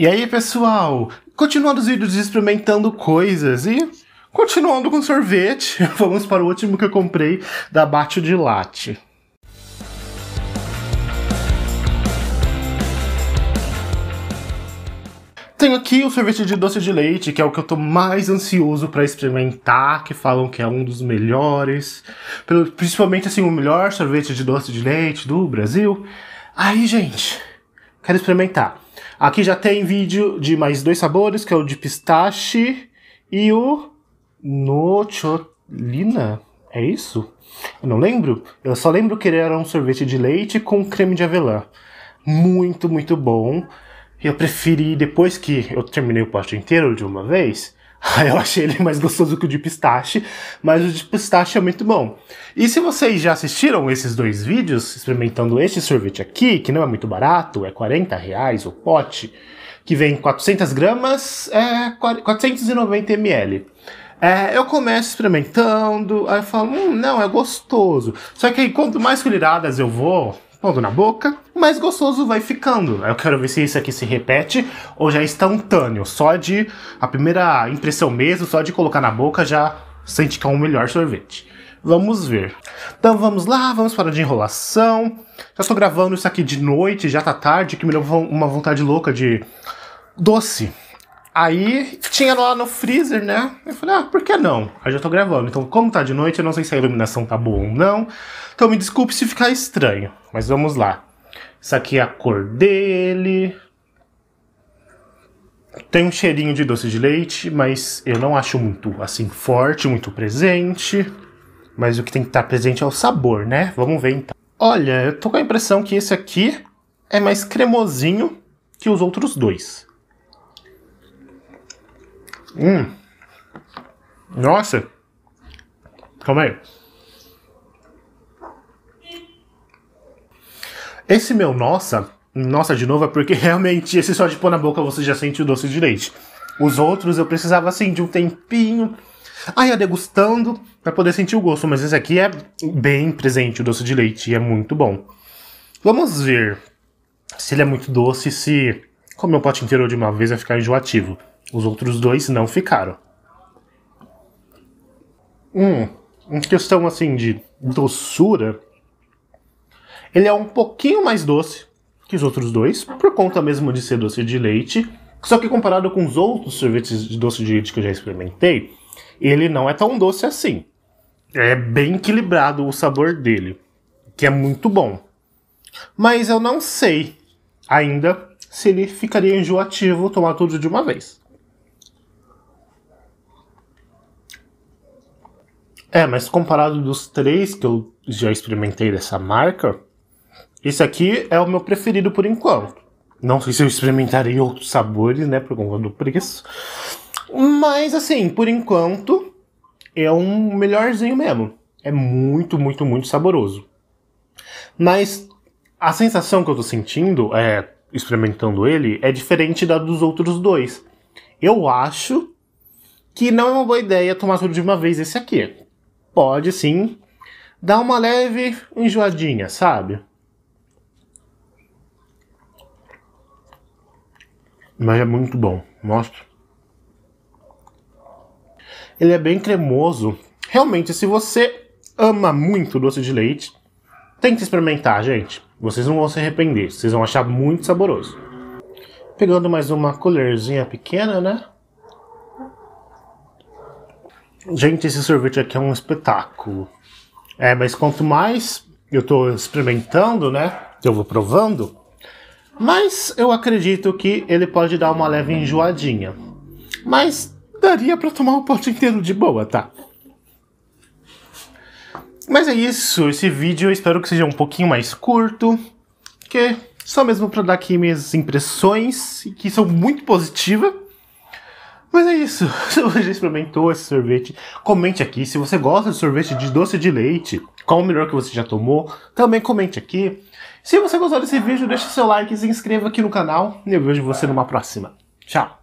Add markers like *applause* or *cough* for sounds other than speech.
E aí, pessoal, continuando os vídeos experimentando coisas e continuando com sorvete, *laughs* vamos para o último que eu comprei da Bate de Latte. Tenho aqui o sorvete de doce de leite, que é o que eu tô mais ansioso para experimentar, que falam que é um dos melhores, principalmente assim o melhor sorvete de doce de leite do Brasil. Aí, gente, Quero experimentar. Aqui já tem vídeo de mais dois sabores, que é o de pistache e o nocholina. É isso? Eu não lembro. Eu só lembro que ele era um sorvete de leite com creme de avelã. Muito, muito bom. Eu preferi, depois que eu terminei o pote inteiro de uma vez, *laughs* Eu achei ele mais gostoso que o de pistache, mas o de pistache é muito bom. E se vocês já assistiram esses dois vídeos experimentando este sorvete aqui, que não é muito barato, é 40 reais o pote, que vem 400 gramas, é 490 ml. É, eu começo experimentando, aí eu falo, hum, não, é gostoso. Só que aí, quanto mais colheradas eu vou, pondo na boca, mais gostoso vai ficando. Eu quero ver se isso aqui se repete ou já é instantâneo. Só de a primeira impressão mesmo, só de colocar na boca já sente que é um melhor sorvete. Vamos ver. Então vamos lá, vamos para de enrolação. Já estou gravando isso aqui de noite, já tá tarde, que me deu uma vontade louca de doce. Aí tinha lá no freezer, né? Eu falei, ah, por que não? Aí já tô gravando. Então, como tá de noite, eu não sei se a iluminação tá boa ou não. Então me desculpe se ficar estranho, mas vamos lá. Isso aqui é a cor dele. Tem um cheirinho de doce de leite, mas eu não acho muito assim forte, muito presente. Mas o que tem que estar tá presente é o sabor, né? Vamos ver então. Olha, eu tô com a impressão que esse aqui é mais cremosinho que os outros dois. Hum. Nossa. Calma aí. Esse meu nossa, nossa de novo, é porque *laughs* realmente esse só de pôr na boca você já sente o doce de leite. Os outros eu precisava assim de um tempinho. Aí ia degustando para poder sentir o gosto, mas esse aqui é bem presente o doce de leite e é muito bom. Vamos ver se ele é muito doce, se comer o pote inteiro de uma vez vai ficar enjoativo. Os outros dois não ficaram. Hum, em questão assim de doçura, ele é um pouquinho mais doce que os outros dois, por conta mesmo de ser doce de leite. Só que comparado com os outros sorvetes de doce de leite que eu já experimentei, ele não é tão doce assim. É bem equilibrado o sabor dele, que é muito bom. Mas eu não sei ainda se ele ficaria enjoativo tomar tudo de uma vez. É, mas comparado dos três que eu já experimentei dessa marca, esse aqui é o meu preferido por enquanto. Não sei se eu experimentarei outros sabores, né, por conta do preço. Mas assim, por enquanto, é um melhorzinho mesmo. É muito, muito, muito saboroso. Mas a sensação que eu tô sentindo, é, experimentando ele, é diferente da dos outros dois. Eu acho que não é uma boa ideia tomar tudo de uma vez esse aqui pode sim dar uma leve enjoadinha, sabe? Mas é muito bom, mostro. Ele é bem cremoso. Realmente, se você ama muito doce de leite, tente experimentar, gente. Vocês não vão se arrepender, vocês vão achar muito saboroso. Pegando mais uma colherzinha pequena, né? Gente, esse sorvete aqui é um espetáculo. É, mas quanto mais eu estou experimentando, né? Eu vou provando. Mas eu acredito que ele pode dar uma leve enjoadinha. Mas daria para tomar um pote inteiro de boa, tá? Mas é isso. Esse vídeo eu espero que seja um pouquinho mais curto. Que só mesmo para dar aqui minhas impressões, que são muito positivas. Mas é isso. *laughs* Se você experimentou esse sorvete, comente aqui. Se você gosta de sorvete de doce de leite, qual o melhor que você já tomou, também comente aqui. Se você gostou desse vídeo, deixa seu like, e se inscreva aqui no canal e eu vejo você numa próxima. Tchau!